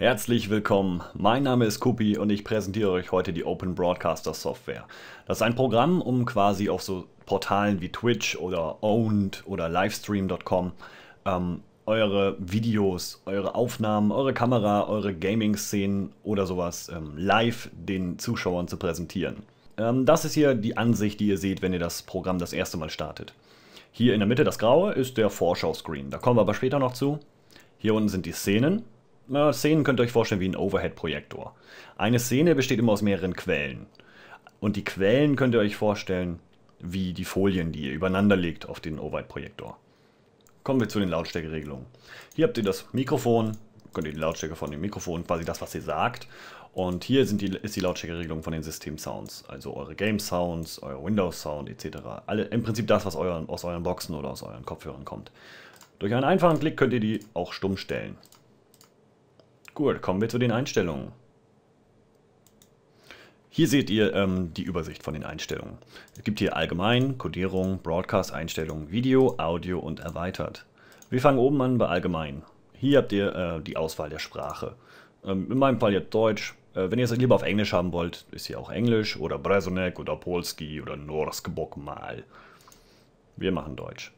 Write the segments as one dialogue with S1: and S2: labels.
S1: Herzlich willkommen, mein Name ist Kupi und ich präsentiere euch heute die Open Broadcaster Software. Das ist ein Programm, um quasi auf so Portalen wie Twitch oder Owned oder Livestream.com ähm, eure Videos, eure Aufnahmen, eure Kamera, eure Gaming-Szenen oder sowas ähm, live den Zuschauern zu präsentieren. Ähm, das ist hier die Ansicht, die ihr seht, wenn ihr das Programm das erste Mal startet. Hier in der Mitte, das Graue, ist der Vorschau-Screen. Da kommen wir aber später noch zu. Hier unten sind die Szenen na, Szenen könnt ihr euch vorstellen wie ein Overhead-Projektor. Eine Szene besteht immer aus mehreren Quellen. Und die Quellen könnt ihr euch vorstellen wie die Folien, die ihr übereinander legt auf den Overhead-Projektor. Kommen wir zu den Lautstärkeregelungen. Hier habt ihr das Mikrofon, könnt ihr die Lautstärke von dem Mikrofon, quasi das, was ihr sagt. Und hier sind die, ist die Lautstärkeregelung von den System-Sounds, also eure Game-Sounds, euer Windows-Sound etc. Alle, Im Prinzip das, was euren, aus euren Boxen oder aus euren Kopfhörern kommt. Durch einen einfachen Klick könnt ihr die auch stumm stellen. Gut, kommen wir zu den Einstellungen. Hier seht ihr ähm, die Übersicht von den Einstellungen. Es gibt hier Allgemein, Codierung, Broadcast-Einstellungen, Video, Audio und Erweitert. Wir fangen oben an bei Allgemein. Hier habt ihr äh, die Auswahl der Sprache. Ähm, in meinem Fall jetzt Deutsch. Äh, wenn ihr es lieber auf Englisch haben wollt, ist hier auch Englisch oder Brezonek oder Polski oder Norsk Bokmal. Wir machen Deutsch.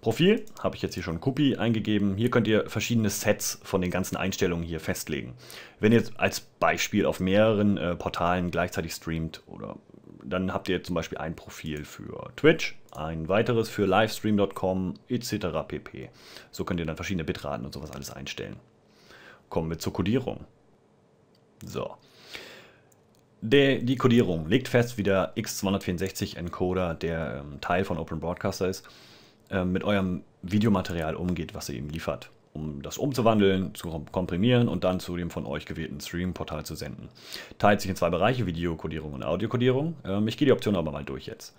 S1: Profil habe ich jetzt hier schon Kupi eingegeben. Hier könnt ihr verschiedene Sets von den ganzen Einstellungen hier festlegen. Wenn ihr jetzt als Beispiel auf mehreren äh, Portalen gleichzeitig streamt, oder, dann habt ihr zum Beispiel ein Profil für Twitch, ein weiteres für Livestream.com etc. pp. So könnt ihr dann verschiedene Bitraten und sowas alles einstellen. Kommen wir zur Codierung. So. Der, die Codierung legt fest, wie der X264 Encoder, der ähm, Teil von Open Broadcaster ist, äh, mit eurem Videomaterial umgeht, was ihr ihm liefert, um das umzuwandeln, zu komprimieren und dann zu dem von euch gewählten stream portal zu senden. Teilt sich in zwei Bereiche, Videokodierung und Audiokodierung. Ähm, ich gehe die Optionen aber mal durch jetzt.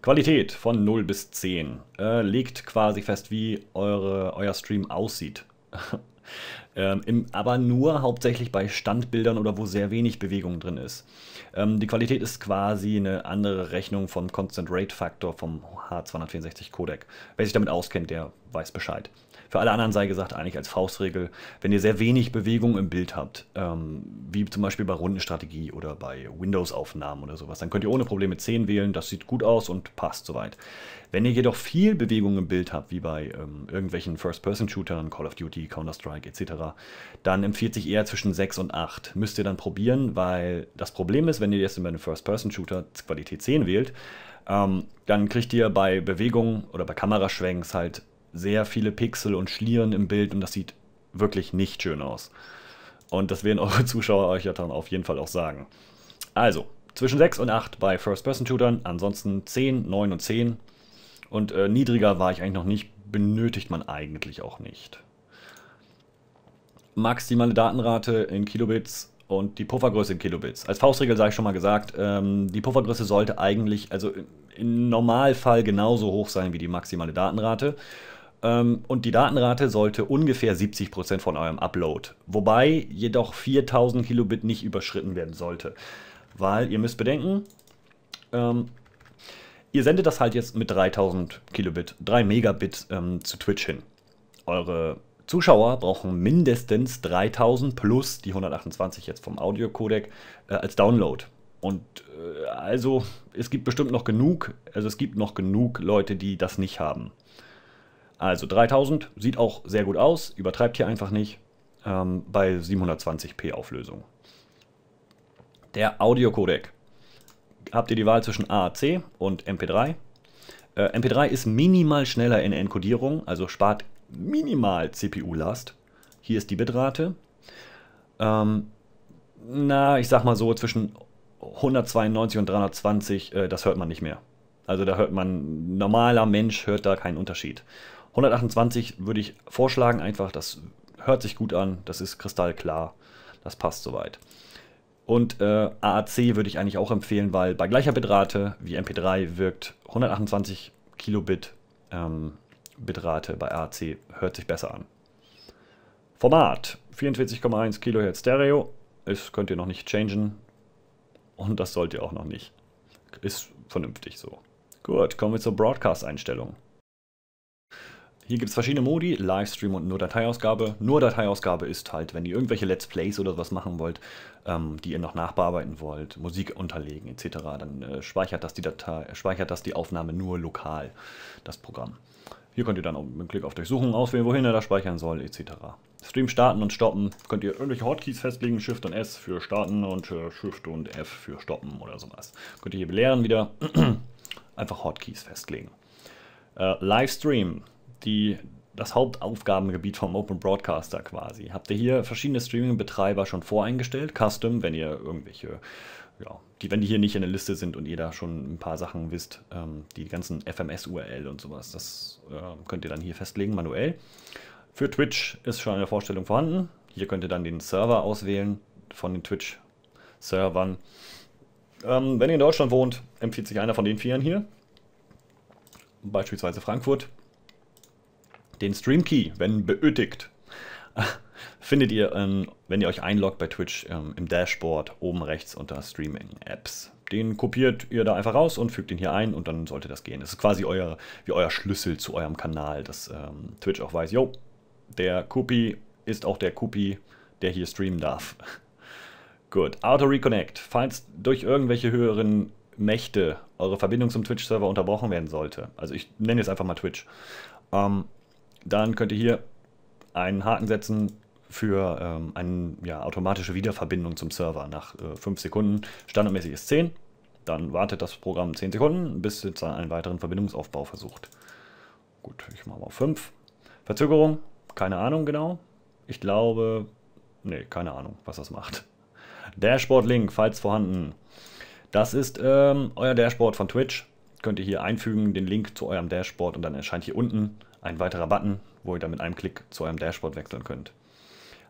S1: Qualität von 0 bis 10. Äh, legt quasi fest, wie eure, euer Stream aussieht. ähm, im, aber nur hauptsächlich bei Standbildern oder wo sehr wenig Bewegung drin ist. Ähm, die Qualität ist quasi eine andere Rechnung vom Constant Rate Factor vom H264 Codec. Wer sich damit auskennt, der weiß Bescheid. Für alle anderen sei gesagt, eigentlich als Faustregel, wenn ihr sehr wenig Bewegung im Bild habt, ähm, wie zum Beispiel bei Rundenstrategie oder bei Windows-Aufnahmen oder sowas, dann könnt ihr ohne Probleme 10 wählen, das sieht gut aus und passt soweit. Wenn ihr jedoch viel Bewegung im Bild habt, wie bei ähm, irgendwelchen First-Person-Shootern, Call of Duty, Counter-Strike etc., teurer. Dann empfiehlt sich eher zwischen 6 und 8. Müsst ihr dann probieren, weil das Problem ist, wenn ihr jetzt über einen First-Person-Shooter Qualität 10 wählt, ähm, dann kriegt ihr bei Bewegungen oder bei Kameraschwenks halt sehr viele Pixel und Schlieren im Bild und das sieht wirklich nicht schön aus. Und das werden eure Zuschauer euch ja dann auf jeden Fall auch sagen. Also, zwischen 6 und 8 bei First-Person-Shootern, ansonsten 10, 9 und 10. Und äh, niedriger war ich eigentlich noch nicht, benötigt man eigentlich auch nicht maximale Datenrate in Kilobits und die Puffergröße in Kilobits. Als Faustregel sage ich schon mal gesagt, ähm, die Puffergröße sollte eigentlich, also im Normalfall genauso hoch sein wie die maximale Datenrate. Ähm, und die Datenrate sollte ungefähr 70% von eurem Upload. Wobei jedoch 4000 Kilobit nicht überschritten werden sollte. Weil ihr müsst bedenken, ähm, ihr sendet das halt jetzt mit 3000 Kilobit, 3 Megabit ähm, zu Twitch hin. Eure Zuschauer brauchen mindestens 3000 plus die 128 jetzt vom Audio-Codec äh, als Download. Und äh, also, es gibt bestimmt noch genug, also es gibt noch genug Leute, die das nicht haben. Also 3000 sieht auch sehr gut aus, übertreibt hier einfach nicht ähm, bei 720p Auflösung. Der Audio-Codec. Habt ihr die Wahl zwischen AAC und MP3? Äh, MP3 ist minimal schneller in Encodierung, also spart minimal CPU-Last. Hier ist die Bitrate. Ähm, na, ich sag mal so, zwischen 192 und 320, äh, das hört man nicht mehr. Also da hört man, normaler Mensch hört da keinen Unterschied. 128 würde ich vorschlagen, einfach, das hört sich gut an, das ist kristallklar, das passt soweit. Und äh, AAC würde ich eigentlich auch empfehlen, weil bei gleicher Bitrate wie MP3 wirkt 128 Kilobit ähm, Bitrate bei AC hört sich besser an. Format 44,1 Kilohertz Stereo. Das könnt ihr noch nicht changen. Und das sollt ihr auch noch nicht. Ist vernünftig so. Gut, kommen wir zur Broadcast-Einstellung. Hier gibt es verschiedene Modi, Livestream und nur Dateiausgabe. Nur Dateiausgabe ist halt, wenn ihr irgendwelche Let's Plays oder was machen wollt, ähm, die ihr noch nachbearbeiten wollt, Musik unterlegen etc., dann äh, speichert, das die Datei, speichert das die Aufnahme nur lokal, das Programm. Hier könnt ihr dann mit dem Klick auf Durchsuchen auswählen, wohin er das speichern soll, etc. Stream starten und stoppen. Könnt ihr irgendwelche Hotkeys festlegen, Shift und S für starten und äh, Shift und F für stoppen oder sowas. Könnt ihr hier belehren wieder. Einfach Hotkeys festlegen. Äh, Livestream. Die das Hauptaufgabengebiet vom Open Broadcaster quasi. Habt ihr hier verschiedene Streaming-Betreiber schon voreingestellt, Custom, wenn ihr irgendwelche ja, die, wenn die hier nicht in der Liste sind und ihr da schon ein paar Sachen wisst, ähm, die ganzen FMS-URL und sowas, das äh, könnt ihr dann hier festlegen, manuell. Für Twitch ist schon eine Vorstellung vorhanden. Hier könnt ihr dann den Server auswählen von den Twitch-Servern. Ähm, wenn ihr in Deutschland wohnt, empfiehlt sich einer von den Vieren hier. Beispielsweise Frankfurt. Den Stream Key, wenn benötigt. findet ihr, ähm, wenn ihr euch einloggt bei Twitch, ähm, im Dashboard oben rechts unter Streaming Apps. Den kopiert ihr da einfach raus und fügt ihn hier ein und dann sollte das gehen. Das ist quasi euer, wie euer Schlüssel zu eurem Kanal, dass ähm, Twitch auch weiß, jo, der Kupi ist auch der Kupi, der hier streamen darf. Gut, Auto Reconnect. Falls durch irgendwelche höheren Mächte eure Verbindung zum Twitch-Server unterbrochen werden sollte, also ich nenne jetzt einfach mal Twitch, ähm, dann könnt ihr hier einen Haken setzen für ähm, eine ja, automatische Wiederverbindung zum Server nach äh, 5 Sekunden. Standardmäßig ist 10. Dann wartet das Programm 10 Sekunden, bis es dann einen weiteren Verbindungsaufbau versucht. Gut, ich mache mal 5. Verzögerung, keine Ahnung genau. Ich glaube, nee, keine Ahnung, was das macht. Dashboard-Link, falls vorhanden. Das ist ähm, euer Dashboard von Twitch. Könnt ihr hier einfügen, den Link zu eurem Dashboard und dann erscheint hier unten ein weiterer Button, wo ihr dann mit einem Klick zu eurem Dashboard wechseln könnt.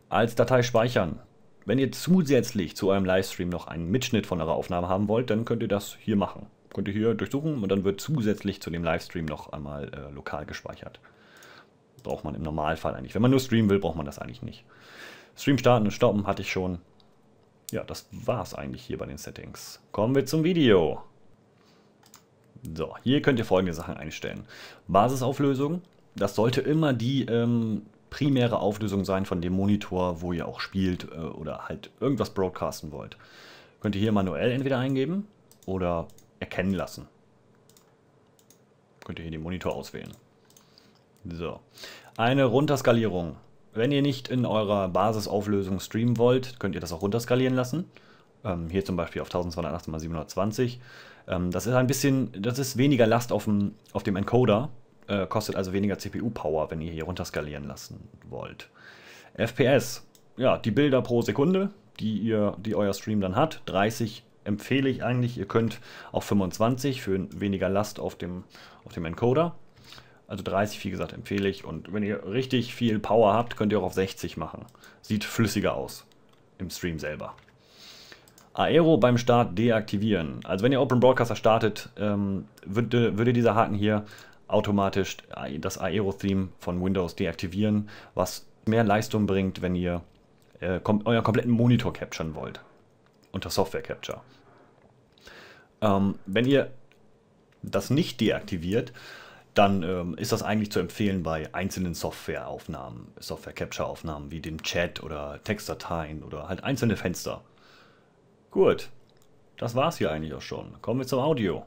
S1: Als Datei speichern. Wenn ihr zusätzlich zu eurem Livestream noch einen Mitschnitt von eurer Aufnahme haben wollt, dann könnt ihr das hier machen. Könnt ihr hier durchsuchen und dann wird zusätzlich zu dem Livestream noch einmal äh, lokal gespeichert. Braucht man im Normalfall eigentlich. Wenn man nur streamen will, braucht man das eigentlich nicht. Stream starten und stoppen hatte ich schon. Ja, das war es eigentlich hier bei den Settings. Kommen wir zum Video. So, hier könnt ihr folgende Sachen einstellen. Basisauflösung, das sollte immer die ähm, primäre Auflösung sein von dem Monitor, wo ihr auch spielt äh, oder halt irgendwas broadcasten wollt. Könnt ihr hier manuell entweder eingeben oder erkennen lassen. Könnt ihr hier den Monitor auswählen. So. Eine Runterskalierung. Wenn ihr nicht in eurer Basisauflösung streamen wollt, könnt ihr das auch runterskalieren lassen. Ähm, hier zum Beispiel auf 1280x720. Ähm, das ist ein bisschen, das ist weniger Last auf dem, auf dem Encoder, äh, kostet also weniger CPU-Power, wenn ihr hier runter skalieren lassen wollt. FPS, ja, die Bilder pro Sekunde, die, ihr, die euer Stream dann hat, 30 empfehle ich eigentlich. Ihr könnt auch 25 für weniger Last auf dem, auf dem Encoder. Also 30, wie gesagt, empfehle ich. Und wenn ihr richtig viel Power habt, könnt ihr auch auf 60 machen. Sieht flüssiger aus im Stream selber. Aero beim Start deaktivieren. Also wenn ihr Open Broadcaster startet, ähm, würde, äh, würde dieser Haken hier automatisch das Aero-Theme von Windows deaktivieren, was mehr Leistung bringt, wenn ihr äh, kom euren kompletten Monitor capturen wollt. Unter Software Capture. Ähm, wenn ihr das nicht deaktiviert, dann ähm, ist das eigentlich zu empfehlen bei einzelnen Softwareaufnahmen, Software-Capture-Aufnahmen wie dem Chat oder Textdateien oder halt einzelne Fenster. Gut, das war's hier eigentlich auch schon. Kommen wir zum Audio.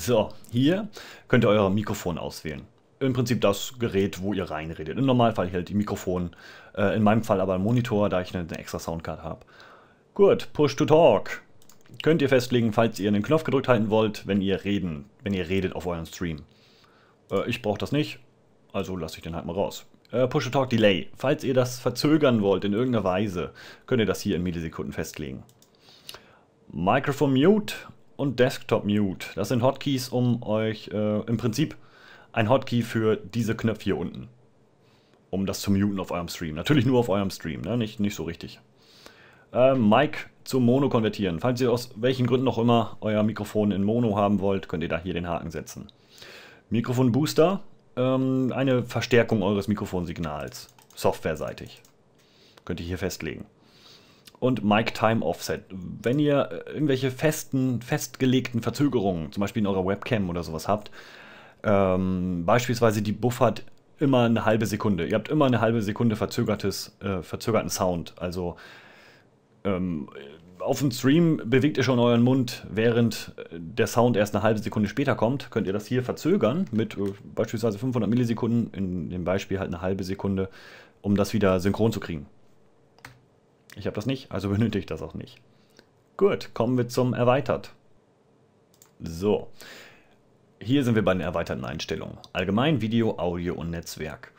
S1: So, hier könnt ihr euer Mikrofon auswählen. Im Prinzip das Gerät, wo ihr reinredet. Im Normalfall hält die Mikrofon, äh, in meinem Fall aber ein Monitor, da ich eine, extra Soundcard habe. Gut, Push to Talk. Könnt ihr festlegen, falls ihr einen Knopf gedrückt halten wollt, wenn ihr reden, wenn ihr redet auf euren Stream. Äh, ich brauche das nicht, also lasse ich den halt mal raus. Äh, Push to Talk Delay. Falls ihr das verzögern wollt in irgendeiner Weise, könnt ihr das hier in Millisekunden festlegen. Microphone Mute und Desktop Mute. Das sind Hotkeys, um euch äh, im Prinzip ein Hotkey für diese Knöpfe hier unten. Um das zu muten auf eurem Stream. Natürlich nur auf eurem Stream, ne? nicht, nicht so richtig. Äh, Mic zum Mono konvertieren. Falls ihr aus welchen Gründen auch immer euer Mikrofon in Mono haben wollt, könnt ihr da hier den Haken setzen. Mikrofon Booster, ähm, eine Verstärkung eures Mikrofonsignals, softwareseitig. Könnt ihr hier festlegen und Mic Time Offset. Wenn ihr äh, irgendwelche festen, festgelegten Verzögerungen, zum Beispiel in eurer Webcam oder sowas habt, ähm, beispielsweise die buffert immer eine halbe Sekunde. Ihr habt immer eine halbe Sekunde verzögertes, äh, verzögerten Sound. Also ähm, auf dem Stream bewegt ihr schon euren Mund, während äh, der Sound erst eine halbe Sekunde später kommt. Könnt ihr das hier verzögern mit äh, beispielsweise 500 Millisekunden, in dem Beispiel halt eine halbe Sekunde, um das wieder synchron zu kriegen. Ich habe das nicht, also benötige ich das auch nicht. Gut, kommen wir zum Erweitert. So, hier sind wir bei den erweiterten Einstellungen. Allgemein, Video, Audio und Netzwerk.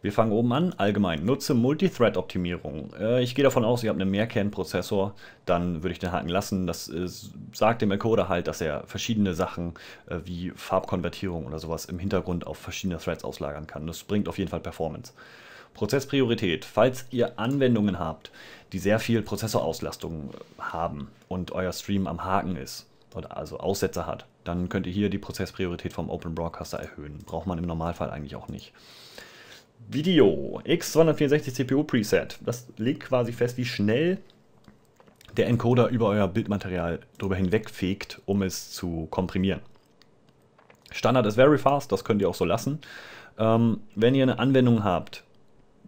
S1: Wir fangen oben an. Allgemein, nutze Multithread-Optimierung. Äh, ich gehe davon aus, ihr habt einen Mehrkernprozessor. Dann würde ich den Haken lassen. Das ist, äh, sagt dem Encoder halt, dass er verschiedene Sachen äh, wie Farbkonvertierung oder sowas im Hintergrund auf verschiedene Threads auslagern kann. Das bringt auf jeden Fall Performance. Prozesspriorität. Falls ihr Anwendungen habt, die sehr viel Prozessorauslastung äh, haben und euer Stream am Haken ist oder also Aussetzer hat, dann könnt ihr hier die Prozesspriorität vom Open Broadcaster erhöhen. Braucht man im Normalfall eigentlich auch nicht. Video X264 CPU Preset. Das legt quasi fest, wie schnell der Encoder über euer Bildmaterial drüber hinwegfegt, um es zu komprimieren. Standard ist very fast, das könnt ihr auch so lassen. Ähm, wenn ihr eine Anwendung habt,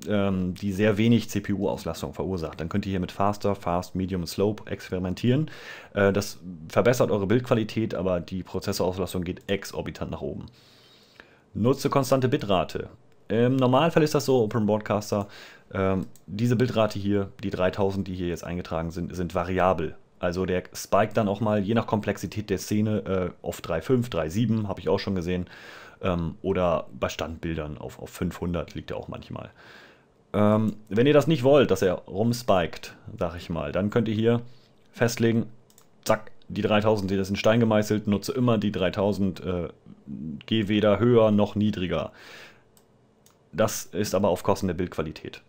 S1: ähm, die sehr wenig CPU-Auslastung verursacht. Dann könnt ihr hier mit Faster, Fast, Medium, Slope experimentieren. Äh, das verbessert eure Bildqualität, aber die Prozessorauslastung geht exorbitant nach oben. Nutze konstante Bitrate. Im Normalfall ist das so, Open Broadcaster, ähm, diese Bildrate hier, die 3000, die hier jetzt eingetragen sind, sind variabel. Also der spiked dann auch mal, je nach Komplexität der Szene, äh, auf 3.5, 3.7, habe ich auch schon gesehen. Ähm, oder bei Standbildern auf, auf 500 liegt er auch manchmal. Ähm, wenn ihr das nicht wollt, dass er rumspiked, sag ich mal, dann könnt ihr hier festlegen, zack, die 3000, die das in Stein gemeißelt, nutze immer die 3000, äh, geh weder höher noch niedriger. Das ist aber auf Kosten der Bildqualität.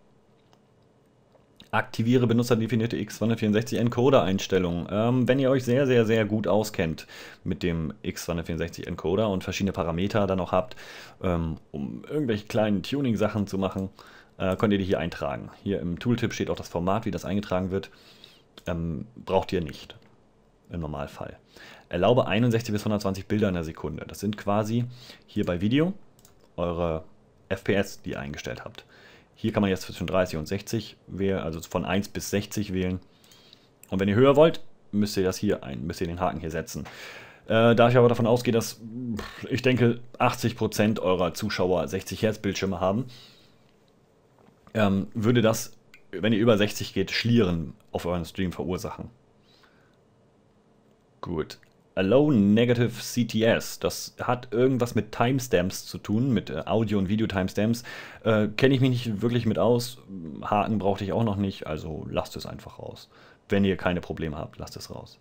S1: Aktiviere benutzerdefinierte X264-Encoder-Einstellungen. Ähm, wenn ihr euch sehr, sehr, sehr gut auskennt mit dem X264-Encoder und verschiedene Parameter dann auch habt, ähm, um irgendwelche kleinen Tuning-Sachen zu machen, äh, könnt ihr die hier eintragen. Hier im Tooltip steht auch das Format, wie das eingetragen wird. Ähm, braucht ihr nicht im Normalfall. Erlaube 61 bis 120 Bilder in der Sekunde. Das sind quasi hier bei Video eure FPS, die ihr eingestellt habt. Hier kann man jetzt zwischen 30 und 60 wählen, also von 1 bis 60 wählen. Und wenn ihr höher wollt, müsst ihr das hier ein, müsst ihr den Haken hier setzen. Äh, da ich aber davon ausgehe, dass ich denke 80% eurer Zuschauer 60 Hertz Bildschirme haben, ähm, würde das, wenn ihr über 60 geht, Schlieren auf euren Stream verursachen. Gut. Alone Negative CTS, das hat irgendwas mit Timestamps zu tun, mit äh, Audio- und Video-Timestamps. Äh, Kenne ich mich nicht wirklich mit aus. Haken brauchte ich auch noch nicht, also lasst es einfach raus. Wenn ihr keine Probleme habt, lasst es raus.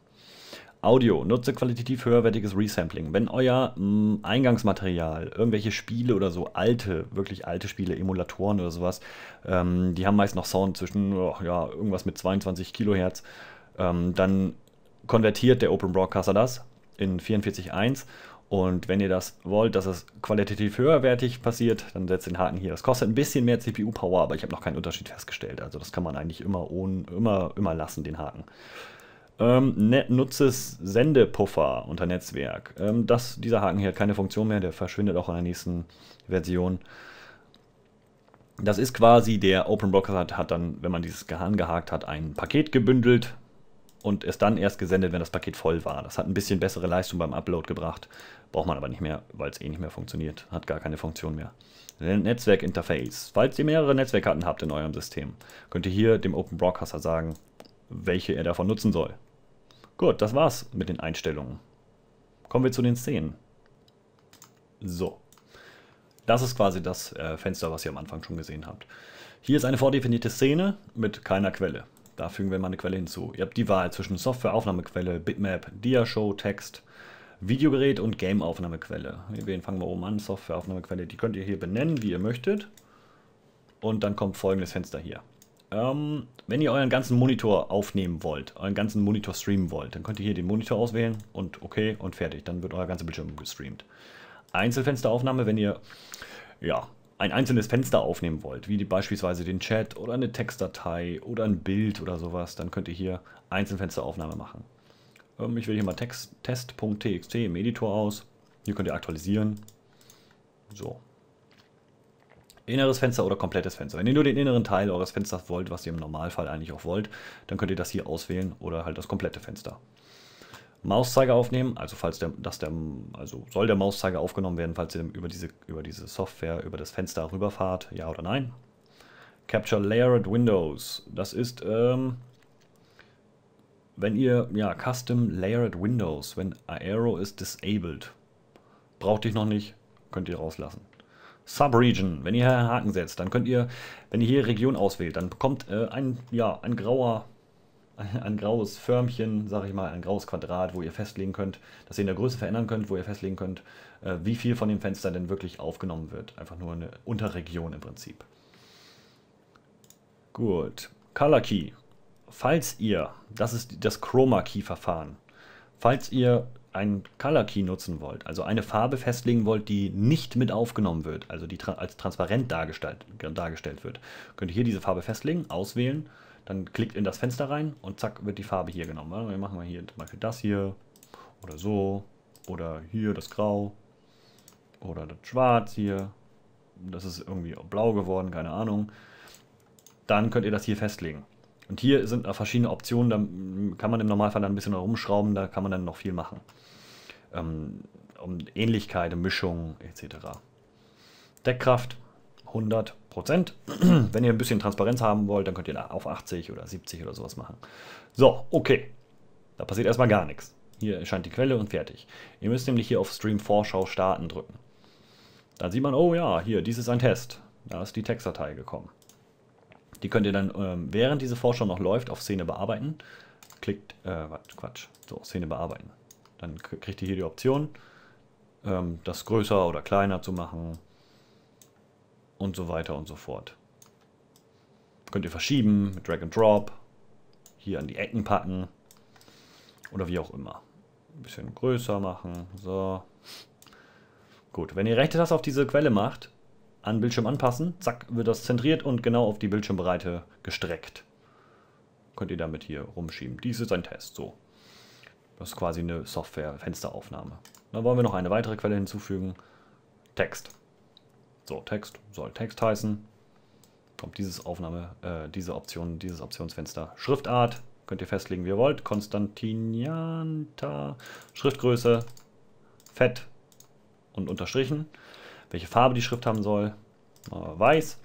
S1: Audio, nutze qualitativ höherwertiges Resampling. Wenn euer mh, mm, Eingangsmaterial, irgendwelche Spiele oder so, alte, wirklich alte Spiele, Emulatoren oder sowas, ähm, die haben meist noch Sound zwischen, oh, ja, irgendwas mit 22 Kilohertz, ähm, dann konvertiert der Open Broadcaster das in 44.1 und wenn ihr das wollt, dass es qualitativ höherwertig passiert, dann setzt den Haken hier. Das kostet ein bisschen mehr CPU-Power, aber ich habe noch keinen Unterschied festgestellt. Also das kann man eigentlich immer, ohne, immer, immer lassen, den Haken. Ähm, nutze Sendepuffer unter Netzwerk. Ähm, das, dieser Haken hier hat keine Funktion mehr, der verschwindet auch in der nächsten Version. Das ist quasi der Open Broadcast hat, hat dann, wenn man dieses Gehan gehakt hat, ein Paket gebündelt und es dann erst gesendet, wenn das Paket voll war. Das hat ein bisschen bessere Leistung beim Upload gebracht, braucht man aber nicht mehr, weil es eh nicht mehr funktioniert, hat gar keine Funktion mehr. Netzwerkinterface. Falls ihr mehrere Netzwerkkarten habt in eurem System, könnt ihr hier dem Open Broadcaster sagen, welche er davon nutzen soll. Gut, das war's mit den Einstellungen. Kommen wir zu den Szenen. So. Das ist quasi das äh, Fenster, was ihr am Anfang schon gesehen habt. Hier ist eine vordefinierte Szene mit keiner Quelle. Da fügen wir mal eine Quelle hinzu. Ihr habt die Wahl zwischen Softwareaufnahmequelle, Bitmap, Diashow, Text, Videogerät und Gameaufnahmequelle. Wir fangen wir oben an? Softwareaufnahmequelle. Die könnt ihr hier benennen, wie ihr möchtet. Und dann kommt folgendes Fenster hier. Ähm, wenn ihr euren ganzen Monitor aufnehmen wollt, euren ganzen Monitor streamen wollt, dann könnt ihr hier den Monitor auswählen und okay und fertig. Dann wird euer ganzer Bildschirm gestreamt. Einzelfensteraufnahme, wenn ihr ja, ein einzelnes Fenster aufnehmen wollt, wie die, beispielsweise den Chat oder eine Textdatei oder ein Bild oder sowas, dann könnt ihr hier Einzelfensteraufnahme machen. Ähm, ich wähle hier mal test.txt im Editor aus. Hier könnt ihr aktualisieren. So, inneres Fenster oder komplettes Fenster. Wenn ihr nur den inneren Teil eures Fensters wollt, was ihr im Normalfall eigentlich auch wollt, dann könnt ihr das hier auswählen oder halt das komplette Fenster. Mauszeiger aufnehmen, also falls der, dass der, also soll der Mauszeiger aufgenommen werden, falls ihr über diese, über diese Software, über das Fenster rüberfahrt, ja oder nein. Capture Layered Windows, das ist, ähm, wenn ihr, ja, Custom Layered Windows, wenn Aero ist disabled, braucht ihr noch nicht, könnt ihr rauslassen. Subregion. Wenn ihr hier einen Haken setzt, dann könnt ihr, wenn ihr hier Region auswählt, dann bekommt äh, ein, ja, ein grauer, ein graues Förmchen, sage ich mal, ein graues Quadrat, wo ihr festlegen könnt, dass ihr in der Größe verändern könnt, wo ihr festlegen könnt, äh, wie viel von dem Fenster denn wirklich aufgenommen wird. Einfach nur eine Unterregion im Prinzip. Gut. Color Key. Falls ihr, das ist das Chroma Key Verfahren, falls ihr ein Color Key nutzen wollt, also eine Farbe festlegen wollt, die nicht mit aufgenommen wird, also die tra als transparent dargestellt, dargestellt wird, könnt ihr hier diese Farbe festlegen, auswählen, dann klickt in das Fenster rein und zack wird die Farbe hier genommen. Also wir machen mal hier zum Beispiel das hier oder so oder hier das Grau oder das Schwarz hier. Das ist irgendwie blau geworden, keine Ahnung. Dann könnt ihr das hier festlegen. Und hier sind verschiedene Optionen, da kann man im Normalfall dann ein bisschen herumschrauben, da kann man dann noch viel machen. Ähm, um Ähnlichkeit, Mischung etc. Deckkraft 100 Wenn ihr ein bisschen Transparenz haben wollt, dann könnt ihr da auf 80 oder 70 oder sowas machen. So, okay. Da passiert erstmal gar nichts. Hier erscheint die Quelle und fertig. Ihr müsst nämlich hier auf Stream Vorschau starten drücken. Dann sieht man, oh ja, hier, dies ist ein Test. Da ist die Textdatei gekommen. Die könnt ihr dann, ähm, während diese Vorschau noch läuft, auf Szene bearbeiten. Klickt, äh, Quatsch, so, Szene bearbeiten. Dann kriegt ihr hier die Option, ähm, das größer oder kleiner zu machen und so weiter und so fort. Könnt ihr verschieben mit Drag and Drop, hier an die Ecken packen oder wie auch immer. Ein bisschen größer machen, so. Gut, wenn ihr rechte Taste auf diese Quelle macht, an Bildschirm anpassen. Zack, wird das zentriert und genau auf die Bildschirmbreite gestreckt. Könnt ihr damit hier rumschieben. Dies ist ein Test, so. Das ist quasi eine Software-Fensteraufnahme. Dann wollen wir noch eine weitere Quelle hinzufügen. Text. So, Text soll Text heißen. Kommt dieses Aufnahme, äh, diese Option, dieses Optionsfenster. Schriftart könnt ihr festlegen, wie ihr wollt. Konstantinianta. Schriftgröße. Fett und unterstrichen welche Farbe die Schrift haben soll. Äh, weiß,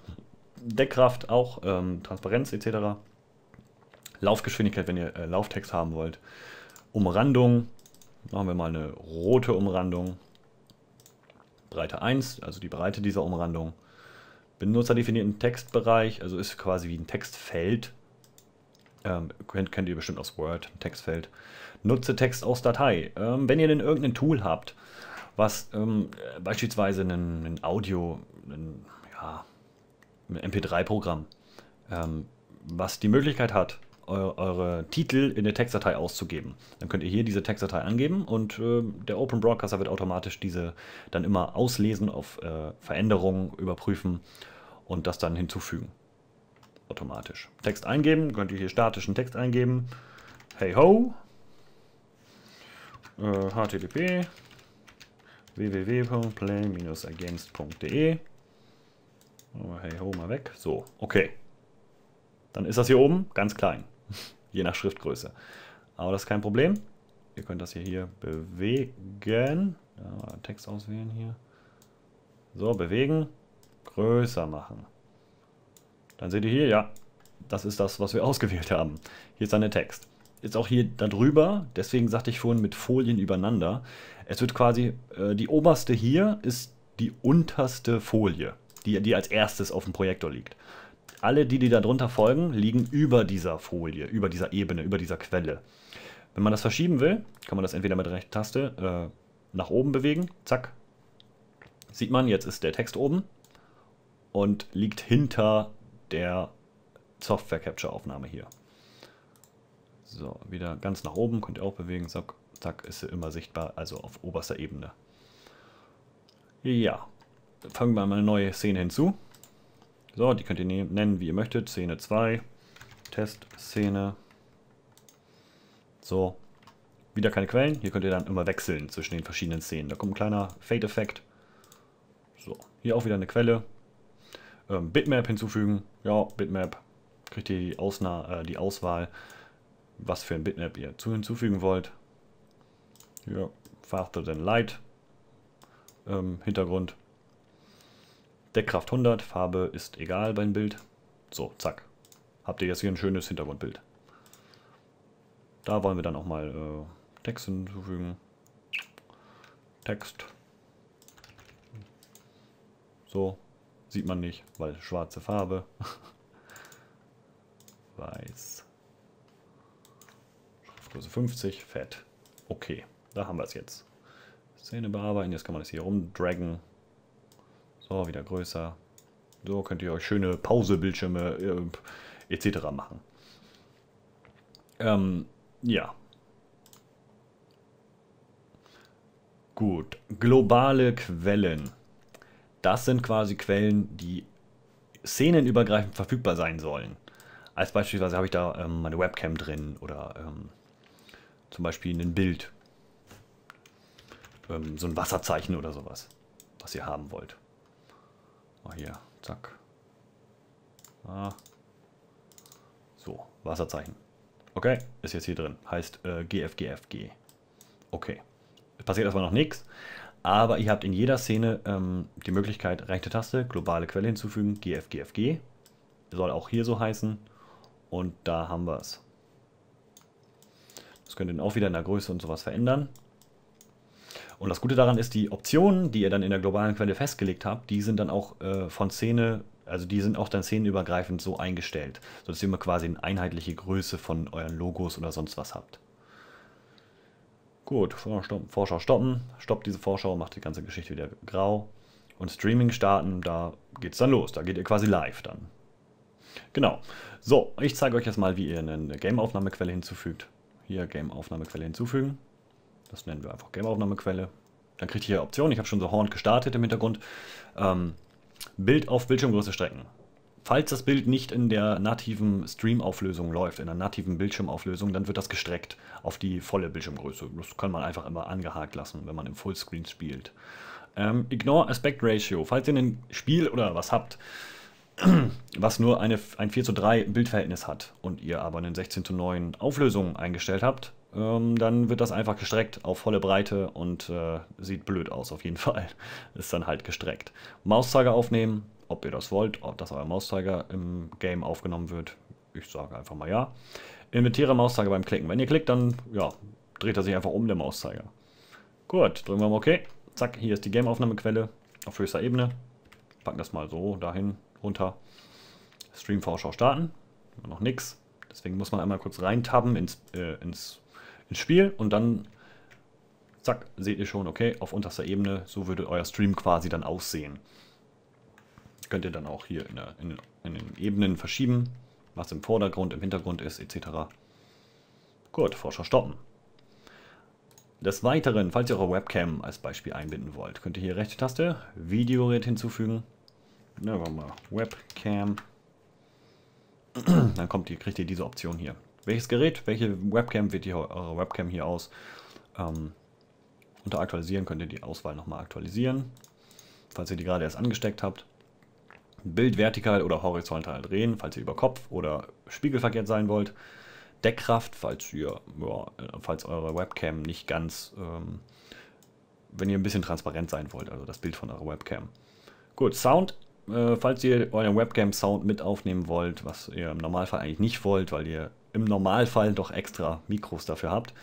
S1: Deckkraft auch, ähm, Transparenz etc. Laufgeschwindigkeit, wenn ihr äh, Lauftext haben wollt. Umrandung, machen wir mal eine rote Umrandung. Breite 1, also die Breite dieser Umrandung. Benutzerdefinierten Textbereich, also ist quasi wie ein Textfeld. Ähm, kennt, kennt ihr bestimmt aus Word, ein Textfeld. Nutze Text aus Datei. Ähm, wenn ihr denn irgendein Tool habt, was ähm, äh, beispielsweise ein, ein Audio, ein, ja, ein MP3-Programm, ähm, was die Möglichkeit hat, eu eure Titel in der Textdatei auszugeben. Dann könnt ihr hier diese Textdatei angeben und äh, der Open Broadcaster wird automatisch diese dann immer auslesen, auf äh, Veränderungen überprüfen und das dann hinzufügen. Automatisch. Text eingeben, könnt ihr hier statischen Text eingeben. Hey ho. Äh, HTTP www.play-against.de. Oh, hey, ho, mal weg. So, okay. Dann ist das hier oben ganz klein, je nach Schriftgröße. Aber das ist kein Problem. Ihr könnt das hier, hier bewegen. Ja, Text auswählen hier. So, bewegen. Größer machen. Dann seht ihr hier, ja, das ist das, was wir ausgewählt haben. Hier ist dann der Text. Ist auch hier darüber, deswegen sagte ich vorhin mit Folien übereinander. Es wird quasi, äh, die oberste hier ist die unterste Folie, die, die als erstes auf dem Projektor liegt. Alle die, die darunter folgen, liegen über dieser Folie, über dieser Ebene, über dieser Quelle. Wenn man das verschieben will, kann man das entweder mit der rechten Taste äh, nach oben bewegen, zack. Sieht man, jetzt ist der Text oben und liegt hinter der Software Capture Aufnahme hier. So, wieder ganz nach oben, könnt ihr auch bewegen, zack zack, ist sie immer sichtbar, also auf oberster Ebene. Ja, fangen wir mal eine neue Szene hinzu. So, die könnt ihr ne-, nennen, wie ihr möchtet. Szene 2, Testszene. So, wieder keine Quellen. Hier könnt ihr dann immer wechseln zwischen den verschiedenen Szenen. Da kommt ein kleiner Fade-Effekt. So, hier auch wieder eine Quelle. Ähm, Bitmap hinzufügen. Ja, Bitmap. Kriegt ihr die, Ausna äh, die Auswahl, was für ein Bitmap ihr hinzufügen wollt. Ja, Faster Than Light. Ähm, Hintergrund. Deckkraft 100, Farbe ist egal beim Bild. So, zack. Habt ihr jetzt hier ein schönes Hintergrundbild. Da wollen wir dann auch mal äh, Text hinzufügen. Text. So, sieht man nicht, weil schwarze Farbe. Weiß. Schriftgröße 50, fett. Okay. Da haben wir es jetzt. Szene bearbeiten. Jetzt kann man es hier rumdraggen. So, wieder größer. So könnt ihr euch schöne Pausebildschirme äh, etc. machen. Ähm, ja. Gut. Globale Quellen. Das sind quasi Quellen, die szenenübergreifend verfügbar sein sollen. Als beispielsweise habe ich da ähm, meine Webcam drin oder ähm, zum Beispiel ein Bild ähm, so ein Wasserzeichen oder sowas, was ihr haben wollt. Oh, hier, zack. Ah. So, Wasserzeichen. Okay, ist jetzt hier drin. Heißt äh, GFGFG. Okay. Es passiert erstmal noch nichts. Aber ihr habt in jeder Szene ähm, die Möglichkeit, rechte Taste, globale Quelle hinzufügen, GFGFG. Soll auch hier so heißen. Und da haben wir es. Das könnt ihr dann auch wieder in der Größe und sowas verändern. Und das Gute daran ist, die Optionen, die ihr dann in der globalen Quelle festgelegt habt, die sind dann auch äh, von Szene, also die sind auch dann szenenübergreifend so eingestellt, sodass ihr immer quasi eine einheitliche Größe von euren Logos oder sonst was habt. Gut, Vorschau stoppen, stoppt diese Vorschau, macht die ganze Geschichte wieder grau. Und Streaming starten, da geht's dann los, da geht ihr quasi live dann. Genau. So, ich zeige euch jetzt mal, wie ihr eine Game-Aufnahmequelle hinzufügt. Hier Game-Aufnahmequelle hinzufügen. Das nennen wir einfach Game-Aufnahmequelle. Dann kriegt ihr hier Optionen. Ich habe schon so Horn gestartet im Hintergrund. Ähm, Bild auf Bildschirmgröße strecken. Falls das Bild nicht in der nativen Stream-Auflösung läuft, in der nativen Bildschirmauflösung, dann wird das gestreckt auf die volle Bildschirmgröße. Das kann man einfach immer angehakt lassen, wenn man im Fullscreen spielt. Ähm, ignore Aspect Ratio. Falls ihr ein Spiel oder was habt, was nur eine, ein 4 zu 3 Bildverhältnis hat und ihr aber eine 16 zu 9 Auflösung eingestellt habt, ähm, dann wird das einfach gestreckt auf volle Breite und äh, sieht blöd aus auf jeden Fall. Ist dann halt gestreckt. Mauszeiger aufnehmen, ob ihr das wollt, ob das euer Mauszeiger im Game aufgenommen wird. Ich sage einfach mal ja. Inventiere Mauszeiger beim Klicken. Wenn ihr klickt, dann ja, dreht er sich einfach um, der Mauszeiger. Gut, drücken wir mal OK. Zack, hier ist die Game-Aufnahmequelle auf höchster Ebene. Packen das mal so dahin, runter. Stream-Vorschau starten. Noch nichts. Deswegen muss man einmal kurz reintabben ins, äh, ins ins Spiel und dann, zack, seht ihr schon, okay, auf unterster Ebene, so würde euer Stream quasi dann aussehen. Könnt ihr dann auch hier in, der, in, in den Ebenen verschieben, was im Vordergrund, im Hintergrund ist, etc. Gut, Forscher stoppen. Des Weiteren, falls ihr eure Webcam als Beispiel einbinden wollt, könnt ihr hier rechte Taste Videogerät hinzufügen. Nehmen wir mal Webcam. Dann kommt ihr, kriegt ihr diese Option hier welches Gerät, welche Webcam wird ihr eure Webcam hier aus. Ähm, unter Aktualisieren könnt ihr die Auswahl nochmal aktualisieren, falls ihr die gerade erst angesteckt habt. Bild vertikal oder horizontal drehen, falls ihr über Kopf oder spiegelverkehrt sein wollt. Deckkraft, falls ihr, ja, falls eure Webcam nicht ganz, ähm, wenn ihr ein bisschen transparent sein wollt, also das Bild von eurer Webcam. Gut, Sound, äh, falls ihr euren Webcam Sound mit aufnehmen wollt, was ihr im Normalfall eigentlich nicht wollt, weil ihr im Normalfall doch extra Mikros dafür habt.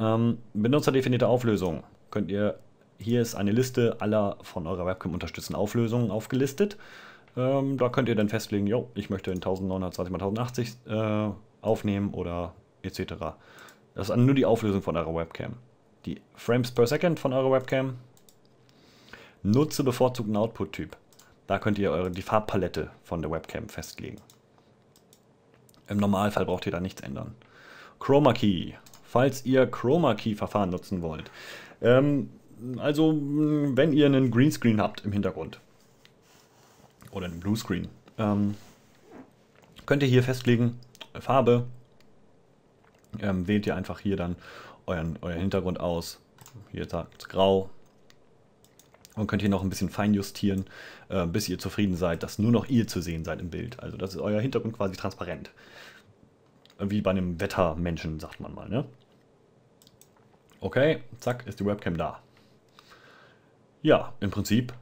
S1: Ähm, benutzerdefinierte Auflösung könnt ihr, hier ist eine Liste aller von eurer Webcam unterstützten Auflösungen aufgelistet. Ähm, da könnt ihr dann festlegen, jo, ich möchte in 1920x1080 äh, aufnehmen oder etc. Das ist nur die Auflösung von eurer Webcam. Die Frames per Second von eurer Webcam. Nutze bevorzugten Output-Typ. Da könnt ihr eure, die Farbpalette von der Webcam festlegen. Im Normalfall braucht ihr da nichts ändern. Chroma Key, falls ihr Chroma Key Verfahren nutzen wollt. Ähm, also, wenn ihr einen Greenscreen habt im Hintergrund oder einen Bluescreen, ähm, könnt ihr hier festlegen, äh, Farbe, ähm, wählt ihr einfach hier dann euren, euren Hintergrund aus. Hier sagt es grau, und könnt hier noch ein bisschen feinjustieren, äh, bis ihr zufrieden seid, dass nur noch ihr zu sehen seid im Bild. Also das ist euer Hintergrund quasi transparent. Wie bei einem Wettermenschen, sagt man mal. Ne? Okay, zack, ist die Webcam da. Ja, im Prinzip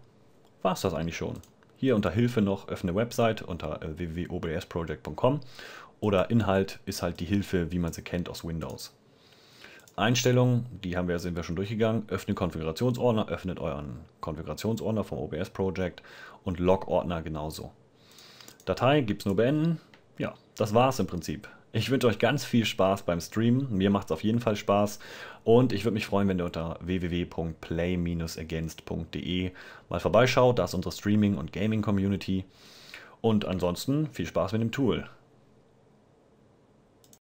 S1: war es das eigentlich schon. Hier unter Hilfe noch öffne Website unter äh, www.obsproject.com oder Inhalt ist halt die Hilfe, wie man sie kennt aus Windows. Einstellungen, die haben wir, sind wir schon durchgegangen. Öffne Konfigurationsordner, öffnet euren Konfigurationsordner vom OBS Project und Log-Ordner genauso. Datei gibt es nur beenden. Ja, das war's im Prinzip. Ich wünsche euch ganz viel Spaß beim Streamen. Mir macht es auf jeden Fall Spaß. Und ich würde mich freuen, wenn ihr unter www.play-against.de mal vorbeischaut. Da ist unsere Streaming- und Gaming-Community. Und ansonsten viel Spaß mit dem Tool.